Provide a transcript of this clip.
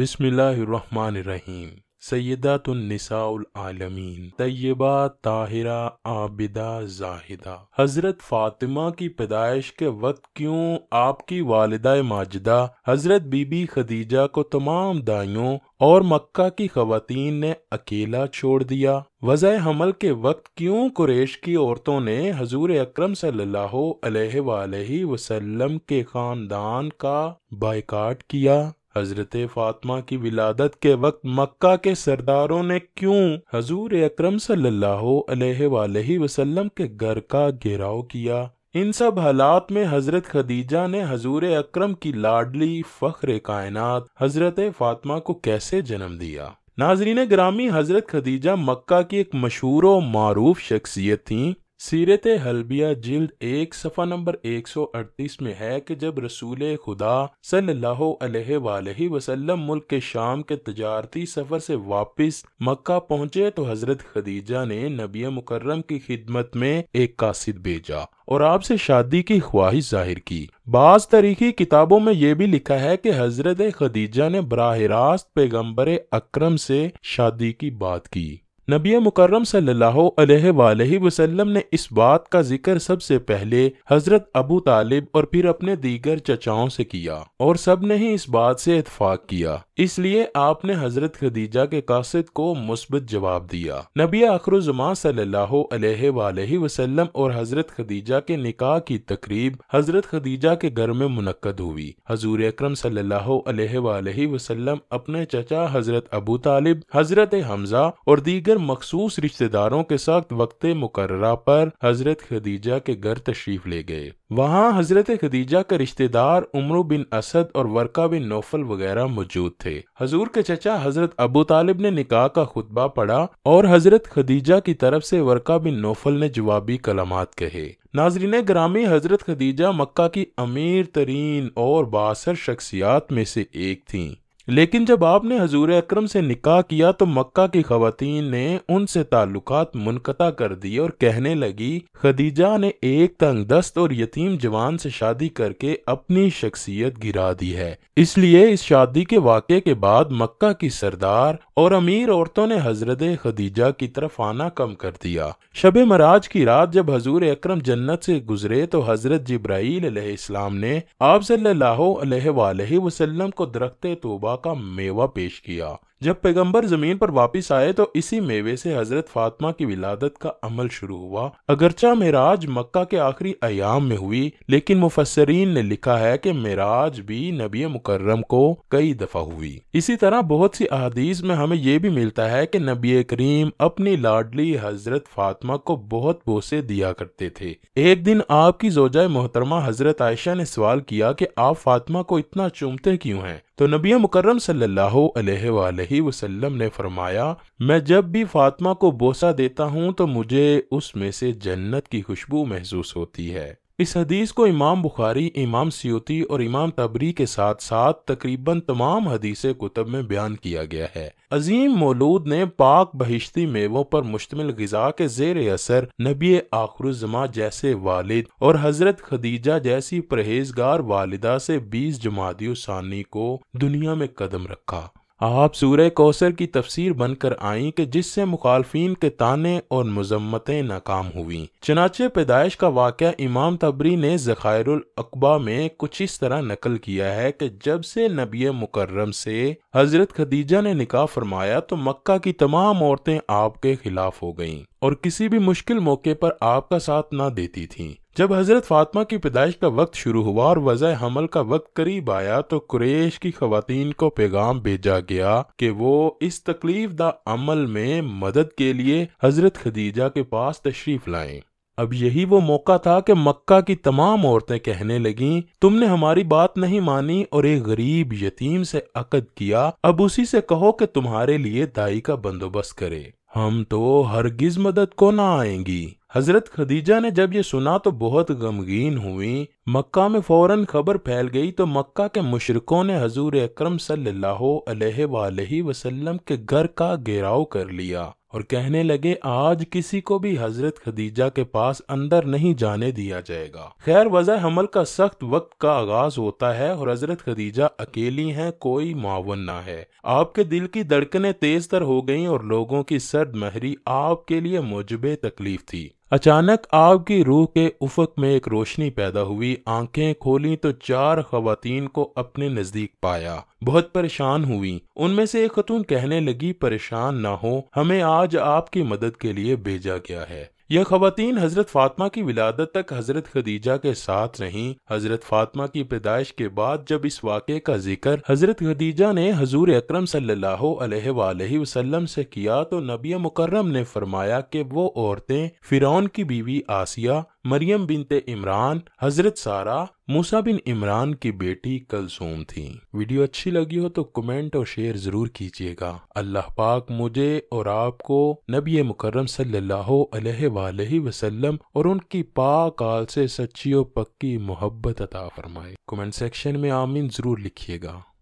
बिसमीम सैदातुलनिसाआलमीन तय्यबा ताहिरा आबिदा जाहिदा हज़रत फ़ातिमा की पैदाइश के वक्त क्यों आपकी वालदा माजदा हज़रत बीबी खदीजा को तमाम दाइयों और मक्का की खवतीन ने अकेला छोड़ दिया वजह हमल के वक्त क्यों कुरेश की औरतों ने हजूर अक्रम सल्लल्लाहु अलैहि वसल्लम के ख़ानदान का बायकाट किया हजरत फातमा की विलादत के वक्त मक्का के सरदारों ने क्यों हजूर अक्रम वसल्लम के घर का घेराव किया इन सब हालात में हजरत खदीजा ने हजूर अक्रम की लाडली फख्र कायनात हजरत फातमा को कैसे जन्म दिया नाजरीन ग्रामी हजरत खदीजा मक्का की एक मशहूर और मरूफ शख्सियत थी सीरत हलबिया जिल्द एक सफ़ा नंबर 138 में है कि जब रसूल खुदा सल्लल्लाहु अलैहि वसल्लम मुल्क के शाम के तजारती सफ़र से वापस मक्का पहुंचे तो हज़रत खदीजा ने नबी मुकर्रम की खिदमत में एक कासिद भेजा और आपसे शादी की ख्वाहिश जाहिर की बाज तरीकी किताबों में यह भी लिखा है कि हजरत खदीजा ने बरह रास्त पैगम्बर अक्रम से शादी की बात की नबी मुकर्रम सल्लल्लाहु वसल्लम ने इस बात का जिक्र सबसे पहले हजरत अबू तालिब और फिर अपने दीगर चचाओं से किया और सब ने ही इस बात से इतफाक किया इसलिए आपने हजरत खदीजा के कासिद को मुस्बत जवाब दिया नबी अखर सल्लल्लाहु अलैहि वसल्लम और हजरत खदीजा के निकाह की तकरीब हजरत खदीजा के घर में मुनद हुई हजूर अक्रम सल्लल्लाहु अपने चचा हजरत अबू तालिब हजरत हमजा और दीगर इधर मखसूस रिश्तेदारों के साथ वक्त मुकर्रा पर हजरत खदीजा के घर तशरीफ ले गए वहाँ हजरत खदीजा के रिश्तेदार उम्र बिन असद और वर्का बिन नौफल वगैरह मौजूद थे हजूर के चचा हजरत अबू तालिब ने निकाह का खुतबा पढ़ा और हजरत खदीजा की तरफ से वर्का बिन नौफल ने जवाबी कलामात कहे नाजरीन ग्रामी हजरत खदीजा मक्का की अमीर तरीन और बासर शख्सियात में से एक थीं लेकिन जब आपने हजूर अक्रम से निकाह किया तो मक्का की खातन ने उनसे ताल्लुकात मुनकता कर दिए और कहने लगी खदीजा ने एक तंग दस्त और यतीम जवान से शादी करके अपनी शख्सियत गिरा दी है इसलिए इस शादी के वाक़े के बाद मक्का की सरदार और अमीर औरतों ने हजरत खदीजा की तरफ आना कम कर दिया शब मराज की रात जब हजूर अक्रम जन्नत से गुजरे तो हजरत इस्लाम ने आप सल्लल्लाहु को दरख्त तोबा अल्लाह का मेवा पेश किया जब पैगंबर जमीन पर वापस आए तो इसी मेवे से हजरत फातिमा की विलादत का अमल शुरू हुआ अगरचा मेराज मक्का के आखिरी अयाम में हुई लेकिन मुफसरीन ने लिखा है कि मेराज भी नबी मुकर्रम को कई दफा हुई इसी तरह बहुत सी अहदीस में हमें ये भी मिलता है कि नबी करीम अपनी लाडली हजरत फातिमा को बहुत बोसे दिया करते थे एक दिन आपकी जोजा मोहतरमा हजरत आयशा ने सवाल किया कि आप फातिमा को इतना चूमते क्यों हैं तो नबी मुकर्रम सल्लल्लाहु वसल्लम ने फरमाया मैं जब भी फातमा को बोसा देता हूँ तो मुझे उसमें से जन्नत की खुशबू महसूस होती है इस हदीस को इमाम बुखारी इमाम सियोती और इमाम तबरी के साथ साथ तकरीबन तमाम हदीस कुतब में बयान किया गया है अजीम मौलूद ने पाक बहिश्ती मेवों पर मुश्तमिल गजा के जेर असर नबी आखरुजमा जैसे वालिद और हजरत खदीजा जैसी परहेजगार वालदा से बीस जमादियों सानी को दुनिया में कदम रखा आप सूर्य कौसर की तफसीर बनकर आईं कि जिससे मुखालफी के ताने और मजम्मतें नाकाम हुई चनाचे पैदाइश का वाक़ इमाम तबरी ने ज़खायरुल अकबा में कुछ इस तरह नकल किया है कि जब से नबी मुकर्रम से हजरत खदीजा ने निकाह फरमाया तो मक्का की तमाम औरतें आपके खिलाफ हो गईं और किसी भी मुश्किल मौके पर आपका साथ ना देती थीं जब हज़रत फातमा की पैदाइश का वक्त शुरू हुआ और वज़ हमल का वक्त करीब आया तो कुरेश की खवतान को पैगाम भेजा गया कि वो इस तकलीफ दा अमल में मदद के लिए हज़रत खदीजा के पास तशरीफ़ लाएं अब यही वो मौका था कि मक्का की तमाम औरतें कहने लगीं तुमने हमारी बात नहीं मानी और एक गरीब यतीम से अकद किया अब उसी से कहो कि तुम्हारे लिए दाई का बंदोबस्त करे हम तो हरगिज मदद को ना आएंगी हजरत खदीजा ने जब ये सुना तो बहुत गमगीन हुई मक्का में फौरन खबर फैल गई तो मक्का के मुशरकों ने हजूर अक्रम वसल्लम के घर का घेराव कर लिया और कहने लगे आज किसी को भी हजरत खदीजा के पास अंदर नहीं जाने दिया जाएगा खैर वजह हमल का सख्त वक्त का आगाज होता है और हजरत खदीजा अकेली हैं कोई मावन ना है आपके दिल की धड़कने तेज तर हो गईं और लोगों की सर्द महरी आपके लिए मुजब तकलीफ थी अचानक आग की रूह के उफक में एक रोशनी पैदा हुई आंखें खोली तो चार खातन को अपने नजदीक पाया बहुत परेशान हुई उनमें से एक खतून कहने लगी परेशान ना हो हमें आज आपकी मदद के लिए भेजा गया है यह खातन हज़रत फ़ातिमा की विलादत तक हज़रत खदीजा के साथ रहीं हज़रत फातमा की पैदाइश के बाद जब इस वाक़े का जिक्र हज़रत खदीजा ने हजूर अक्रम सल्लाम से किया तो नबी मुकर्रम ने फरमाया कि वो औरतें फ़िरौन की बीवी आसिया मरियम बिनते इमरान हजरत सारा मूसा बिन इमरान की बेटी कलसूम थी वीडियो अच्छी लगी हो तो कमेंट और शेयर जरूर कीजिएगा अल्लाह पाक मुझे और आपको नबी मुकर्रम सल्लल्लाहु अलैहि वसल्लम और उनकी पाक आल से सच्ची और पक्की मोहब्बत अता फरमाए कमेंट सेक्शन में आमीन जरूर लिखिएगा